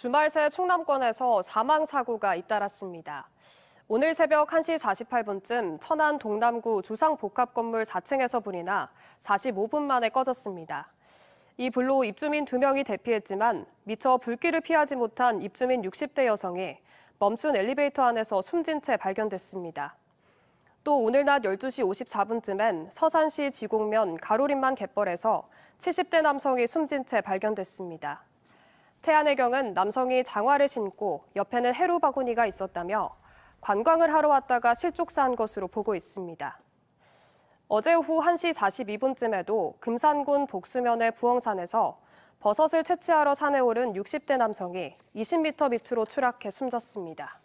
주말 새 충남권에서 사망 사고가 잇따랐습니다. 오늘 새벽 1시 48분쯤 천안 동남구 주상복합건물 4층에서 불이 나 45분 만에 꺼졌습니다. 이 불로 입주민 2명이 대피했지만 미처 불길을 피하지 못한 입주민 60대 여성이 멈춘 엘리베이터 안에서 숨진 채 발견됐습니다. 또 오늘 낮 12시 54분쯤엔 서산시 지곡면 가로림만 갯벌에서 70대 남성이 숨진 채 발견됐습니다. 태안해경은 남성이 장화를 신고 옆에는 해로 바구니가 있었다며 관광을 하러 왔다가 실족사한 것으로 보고 있습니다. 어제 오후 1시 42분쯤에도 금산군 복수면의 부엉산에서 버섯을 채취하러 산에 오른 60대 남성이 20m 밑으로 추락해 숨졌습니다.